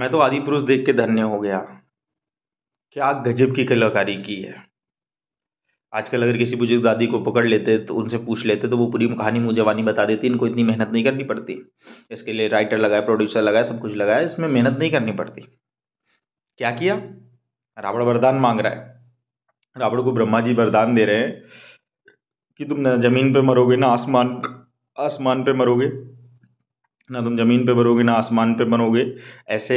मैं तो आदि पुरुष देख के धन्य हो गया क्या गजब की कलाकारी की है आजकल अगर किसी बुजुर्ग दादी को पकड़ लेते तो उनसे पूछ लेते तो वो पूरी कहानी मुँह जवानी बता देती इनको इतनी मेहनत नहीं करनी पड़ती इसके लिए राइटर लगाए प्रोड्यूसर लगाए सब कुछ लगाया इसमें मेहनत नहीं करनी पड़ती क्या किया रावण वरदान मांग रहा है रावण को ब्रह्मा जी वरदान दे रहे हैं कि तुम ना जमीन पे मरोगे ना आसमान आसमान पे मरोगे ना तुम ज़मीन पर मरोगे ना आसमान पर मरोगे ऐसे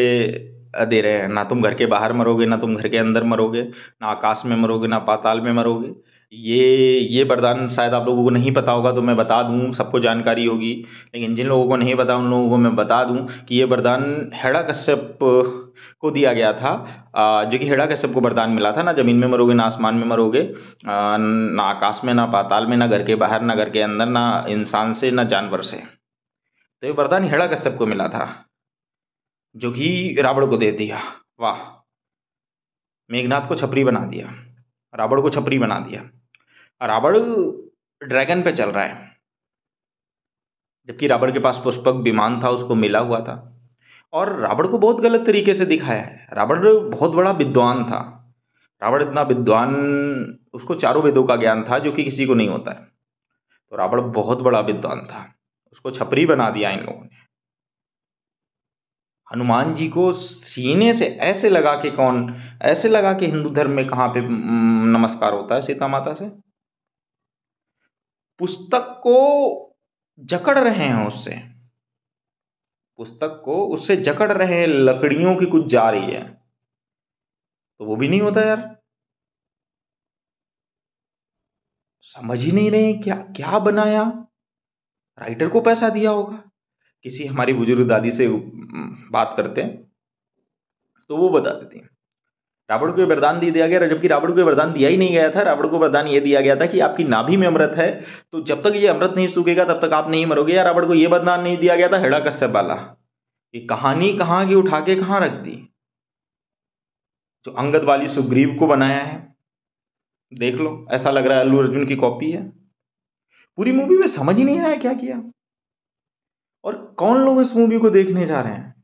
दे रहे हैं ना तुम घर के बाहर मरोगे ना तुम घर के अंदर मरोगे ना आकाश में मरोगे ना पाताल में मरोगे ये ये वरदान शायद आप लोगों को नहीं पता होगा तो मैं बता दूं सबको जानकारी होगी लेकिन जिन लोगों को नहीं पता उन लोगों को मैं बता दूं कि ये वरदान हेड़ा कश्यप को दिया गया था जो कि हेड़ा कश्यप को वरदान मिला था ना ज़मीन में मरोगे ना आसमान में मरोगे ना आकाश में ना पाताल में ना घर के बाहर ना घर के अंदर ना इंसान से ना जानवर से तो ये वरदान हेड़ा कश्यप को मिला था जो कि रावण को दे दिया वाह मेघनाथ को छपरी बना दिया रावण को छपरी बना दिया रावण ड्रैगन पे चल रहा है जबकि रावण के पास पुष्पक विमान था उसको मिला हुआ था और रावण को बहुत गलत तरीके से दिखाया है रावण बहुत बड़ा विद्वान था रावण इतना विद्वान उसको चारों वेदों का ज्ञान था जो कि किसी को नहीं होता है तो रावण बहुत बड़ा विद्वान था उसको छपरी बना दिया इन लोगों ने हनुमान जी को सीने से ऐसे लगा के कौन ऐसे लगा के हिंदू धर्म में कहां पे हम्म, नमस्कार होता है सीता माता से पुस्तक को जकड़ रहे हैं उससे पुस्तक को उससे जकड़ रहे हैं लकड़ियों की कुछ जा रही है तो वो भी नहीं होता यार समझ ही नहीं रहे क्या क्या बनाया राइटर को पैसा दिया होगा किसी हमारी बुजुर्ग दादी से बात करते हैं तो वो बता देती हैं रावण को वरदान दे दिया गया जबकि रावण को वरदान दिया ही नहीं गया था रावण को वरदान ये दिया गया था कि आपकी नाभि में अमृत है तो जब तक ये अमृत नहीं सूखेगा तब तक आप नहीं मरोगे या रावण को ये वरदान नहीं दिया गया था हेड़ा कश्यप वाला ये कहानी कहाँ की उठा के कहाँ रख दी जो अंगद वाली सुग्रीव को बनाया है देख लो ऐसा लग रहा है अल्लू अर्जुन की कॉपी है पूरी मूवी में समझ ही नहीं आया क्या किया और कौन लोग इस मूवी को देखने जा रहे हैं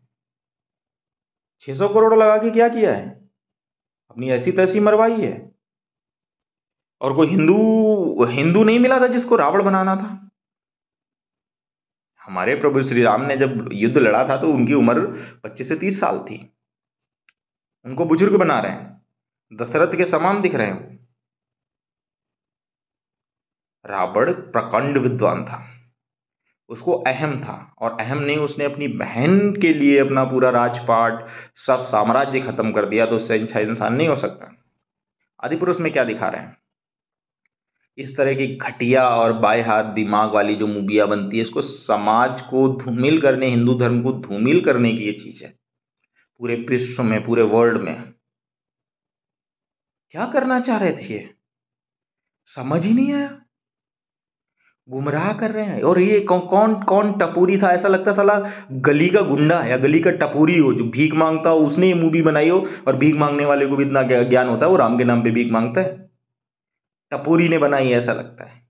सौ करोड़ लगा के क्या किया है अपनी ऐसी तैसी मरवाई है और कोई हिंदू हिंदू नहीं मिला था जिसको रावण बनाना था हमारे प्रभु श्री राम ने जब युद्ध लड़ा था तो उनकी उम्र 25 से 30 साल थी उनको बुजुर्ग बना रहे हैं दशरथ के समान दिख रहे हैं रावण प्रकंड विद्वान था उसको अहम था और अहम नहीं उसने अपनी बहन के लिए अपना पूरा राजपाट सब साम्राज्य खत्म कर दिया तो उससे अच्छा इंसान नहीं हो सकता आदिपुरुष में क्या दिखा रहे हैं इस तरह की घटिया और बाय हाथ दिमाग वाली जो मुबिया बनती है इसको समाज को धूमिल करने हिंदू धर्म को धूमिल करने की ये चीज़ है पूरे विश्व में पूरे वर्ल्ड में क्या करना चाह रहे थे समझ ही नहीं आया गुमराह कर रहे हैं और ये कौ, कौन कौन टपूरी था ऐसा लगता साला गली का गुंडा है या गली का टपूरी हो जो भीख मांगता हो उसने ये मूवी बनाई हो और भीख मांगने वाले को भी इतना ज्ञान होता है वो राम के नाम पे भीख मांगता है टपूरी ने बनाई है ऐसा लगता है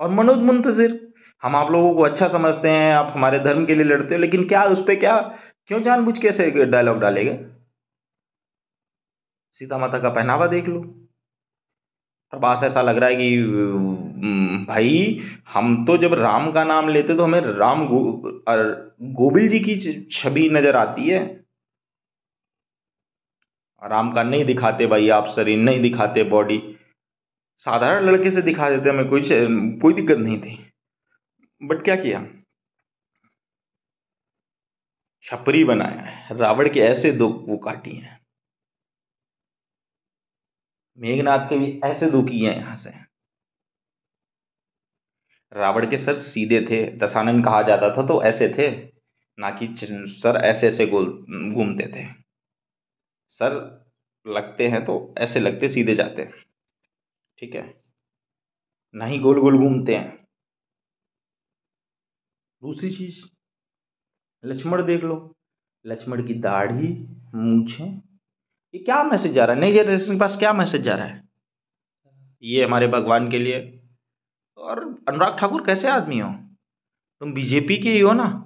और मनोज मुंतजिर हम आप लोगों को अच्छा समझते हैं आप हमारे धर्म के लिए लड़ते हो लेकिन क्या उस पर क्या क्यों जानबूझ कैसे डायलॉग डालेगा सीता माता का पहनावा देख लो प्रभास ऐसा लग रहा है कि भाई हम तो जब राम का नाम लेते तो हमें राम गो, गोविल जी की छवि नजर आती है राम का नहीं दिखाते भाई आप शरीर नहीं दिखाते बॉडी साधारण लड़के से दिखा देते हमें कोई कोई दिक्कत नहीं थी बट क्या किया छपरी बनाया है रावण के ऐसे दो वो काटी हैं मेघनाथ के भी ऐसे दुखी हैं यहां से रावण के सर सीधे थे दशानन कहा जाता था तो ऐसे थे ना कि सर ऐसे ऐसे गोल घूमते थे सर लगते हैं तो ऐसे लगते सीधे जाते ठीक है ना ही गोल गोल घूमते हैं दूसरी चीज लक्ष्मण देख लो लक्ष्मण की दाढ़ी मूछें ये क्या मैसेज जा रहा है नई जनरेशन के पास क्या मैसेज जा रहा है ये हमारे भगवान के लिए और अनुराग ठाकुर कैसे आदमी हो तुम बीजेपी के ही हो ना